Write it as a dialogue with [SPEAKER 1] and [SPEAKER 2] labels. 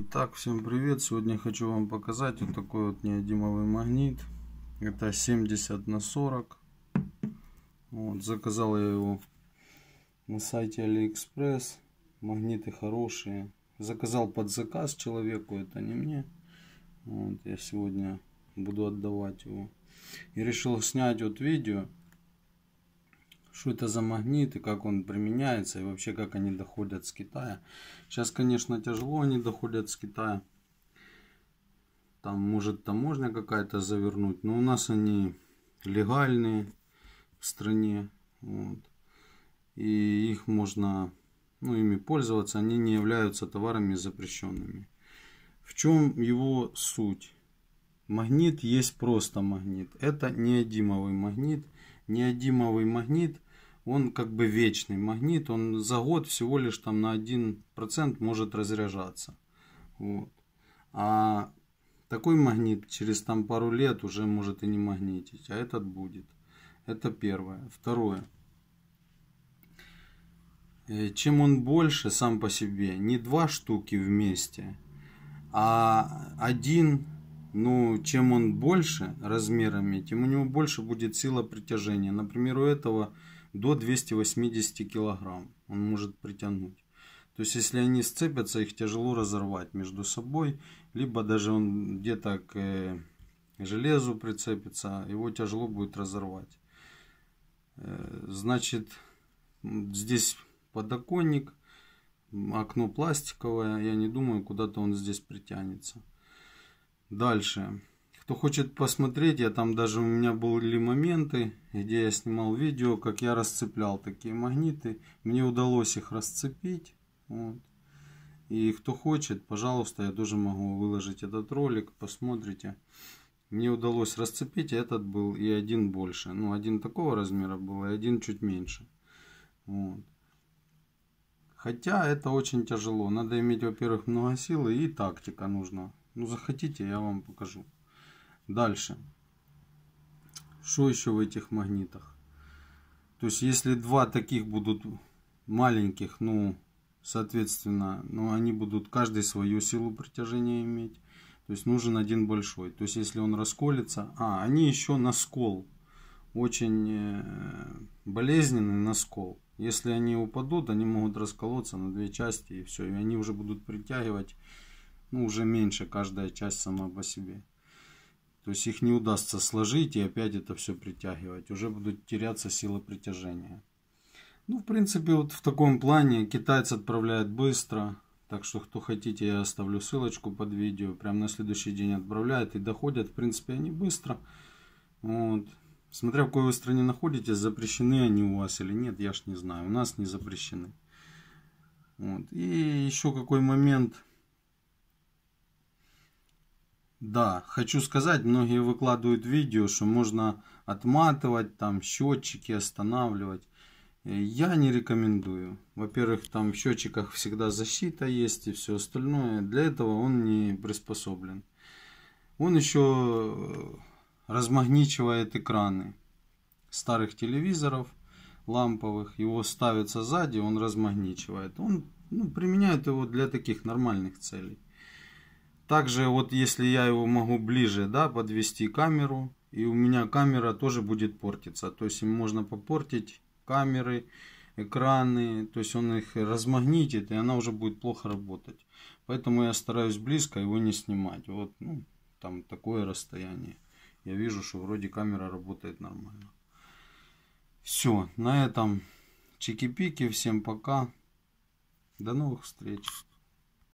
[SPEAKER 1] Итак, всем привет! Сегодня хочу вам показать вот такой вот неодимовый магнит. Это 70 на 40. Вот, заказал я его на сайте AliExpress. Магниты хорошие. Заказал под заказ человеку, это не мне. Вот, я сегодня буду отдавать его. И решил снять вот видео что это за магнит и как он применяется, и вообще как они доходят с Китая. Сейчас, конечно, тяжело они доходят с Китая. Там может таможня какая-то завернуть, но у нас они легальные в стране. Вот. И их можно, ну, ими пользоваться, они не являются товарами запрещенными. В чем его суть? Магнит есть просто магнит. Это неодимовый магнит. Неодимовый магнит он как бы вечный магнит, он за год всего лишь там на 1% может разряжаться. Вот. А такой магнит через там пару лет уже может и не магнитить, а этот будет. Это первое. Второе. Э, чем он больше сам по себе, не два штуки вместе, а один, ну, чем он больше размерами, тем у него больше будет сила притяжения. Например, у этого до 280 килограмм он может притянуть. То есть, если они сцепятся, их тяжело разорвать между собой, либо даже он где-то к э, железу прицепится, его тяжело будет разорвать. Э, значит, здесь подоконник, окно пластиковое, я не думаю, куда-то он здесь притянется. Дальше. Кто хочет посмотреть, я там даже у меня были моменты, где я снимал видео, как я расцеплял такие магниты. Мне удалось их расцепить. Вот. И кто хочет, пожалуйста, я тоже могу выложить этот ролик, посмотрите. Мне удалось расцепить, этот был и один больше. Ну, один такого размера был, и один чуть меньше. Вот. Хотя это очень тяжело. Надо иметь, во-первых, много силы и тактика нужна. Ну, захотите, я вам покажу. Дальше. Что еще в этих магнитах? То есть, если два таких будут маленьких, ну, соответственно, ну, они будут каждый свою силу притяжения иметь. То есть, нужен один большой. То есть, если он расколется... А, они еще на скол. Очень э, болезненный на скол. Если они упадут, они могут расколоться на две части и все. И они уже будут притягивать, ну, уже меньше каждая часть сама по себе. То есть их не удастся сложить и опять это все притягивать. Уже будут теряться силы притяжения. Ну, в принципе, вот в таком плане китайцы отправляют быстро. Так что, кто хотите, я оставлю ссылочку под видео. Прям на следующий день отправляют и доходят. В принципе, они быстро. Вот. Смотря в какой вы стране находитесь, запрещены они у вас или нет, я ж не знаю. У нас не запрещены. Вот. И еще какой момент – да, хочу сказать, многие выкладывают видео, что можно отматывать, там счетчики останавливать. Э, я не рекомендую. Во-первых, там в счетчиках всегда защита есть и все остальное. Для этого он не приспособлен. Он еще э, размагничивает экраны старых телевизоров ламповых. Его ставится сзади, он размагничивает. Он ну, применяет его для таких нормальных целей. Также вот если я его могу ближе да, подвести камеру, и у меня камера тоже будет портиться. То есть можно попортить камеры, экраны, то есть он их размагнитит, и она уже будет плохо работать. Поэтому я стараюсь близко его не снимать. Вот ну, там такое расстояние. Я вижу, что вроде камера работает нормально. Все, на этом чики-пики, всем пока. До новых встреч.